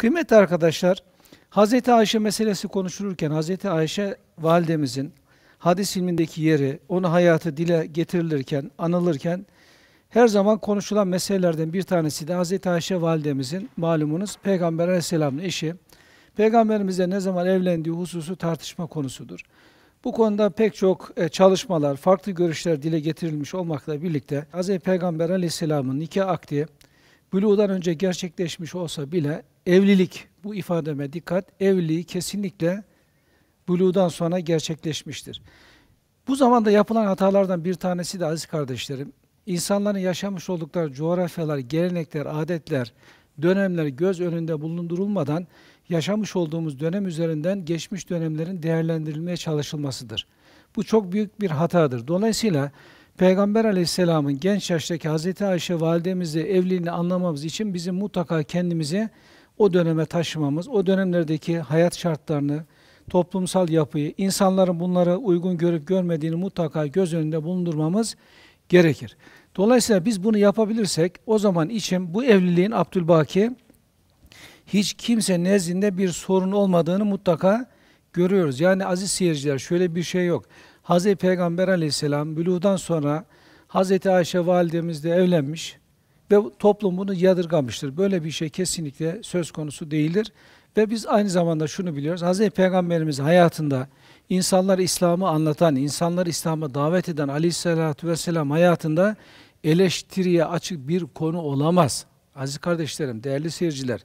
Kıymetli arkadaşlar, Hz. Ayşe meselesi konuşulurken Hz. Ayşe validemizin hadis ilmindeki yeri, onu hayatı dile getirilirken, anılırken her zaman konuşulan meselelerden bir tanesi de Hz. Ayşe validemizin malumunuz Peygamber Aleyhisselam'ın eşi. Peygamberimizle ne zaman evlendiği hususu tartışma konusudur. Bu konuda pek çok e, çalışmalar, farklı görüşler dile getirilmiş olmakla birlikte Hz. Peygamber Aleyhisselam'ın nikah akdi Buluğdan önce gerçekleşmiş olsa bile evlilik, bu ifademe dikkat, evliliği kesinlikle buluğdan sonra gerçekleşmiştir. Bu zamanda yapılan hatalardan bir tanesi de aziz kardeşlerim, insanların yaşamış oldukları coğrafyalar, gelenekler, adetler, dönemler göz önünde bulundurulmadan yaşamış olduğumuz dönem üzerinden geçmiş dönemlerin değerlendirilmeye çalışılmasıdır. Bu çok büyük bir hatadır. Dolayısıyla Peygamber aleyhisselamın genç yaştaki Hazreti Ayşe validemizle evliliğini anlamamız için bizim mutlaka kendimizi o döneme taşımamız, o dönemlerdeki hayat şartlarını, toplumsal yapıyı, insanların bunlara uygun görüp görmediğini mutlaka göz önünde bulundurmamız gerekir. Dolayısıyla biz bunu yapabilirsek o zaman için bu evliliğin Abdülbaki hiç kimse nezdinde bir sorun olmadığını mutlaka görüyoruz. Yani aziz seyirciler şöyle bir şey yok. Hazreti Peygamber aleyhisselam bülüğden sonra Hazreti Ayşe validemizle evlenmiş ve toplum bunu yadırgamıştır. Böyle bir şey kesinlikle söz konusu değildir. Ve biz aynı zamanda şunu biliyoruz. Hazreti Peygamberimiz hayatında insanlar İslam'ı anlatan, insanlar İslam'a davet eden aleyhissalatü vesselam hayatında eleştiriye açık bir konu olamaz. Aziz kardeşlerim, değerli seyirciler,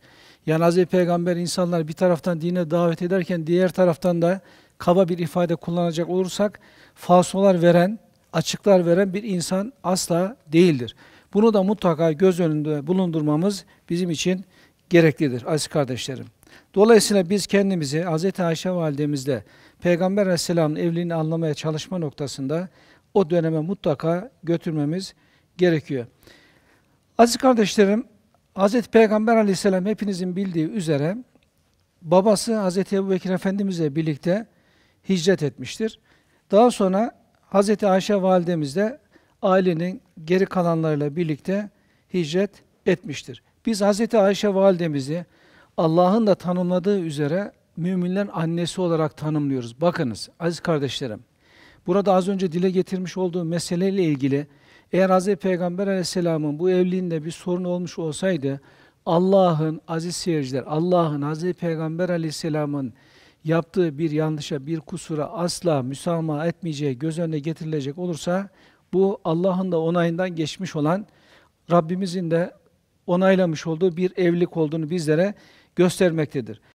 yani Hazreti Peygamber insanlar bir taraftan dine davet ederken diğer taraftan da kaba bir ifade kullanacak olursak falsolar veren, açıklar veren bir insan asla değildir. Bunu da mutlaka göz önünde bulundurmamız bizim için gereklidir aziz kardeşlerim. Dolayısıyla biz kendimizi Hz. Ayşe validemizle Peygamber Aleyhisselam'ın evliliğini anlamaya çalışma noktasında o döneme mutlaka götürmemiz gerekiyor. Aziz kardeşlerim, Hz. Peygamber Aleyhisselam hepinizin bildiği üzere babası Hz. Ebu Bekir Efendimizle birlikte hicret etmiştir. Daha sonra Hz. Ayşe validemiz de ailenin geri kalanlarıyla birlikte hicret etmiştir. Biz Hz. Ayşe validemizi Allah'ın da tanımladığı üzere müminlerin annesi olarak tanımlıyoruz. Bakınız aziz kardeşlerim, burada az önce dile getirmiş olduğum meseleyle ilgili eğer Hz. Peygamber aleyhisselamın bu evliliğinde bir sorun olmuş olsaydı Allah'ın, aziz seyirciler, Allah'ın Hz. Peygamber aleyhisselamın yaptığı bir yanlışa, bir kusura asla müsamaha etmeyeceği göz önüne getirilecek olursa bu Allah'ın da onayından geçmiş olan Rabbimizin de onaylamış olduğu bir evlilik olduğunu bizlere göstermektedir.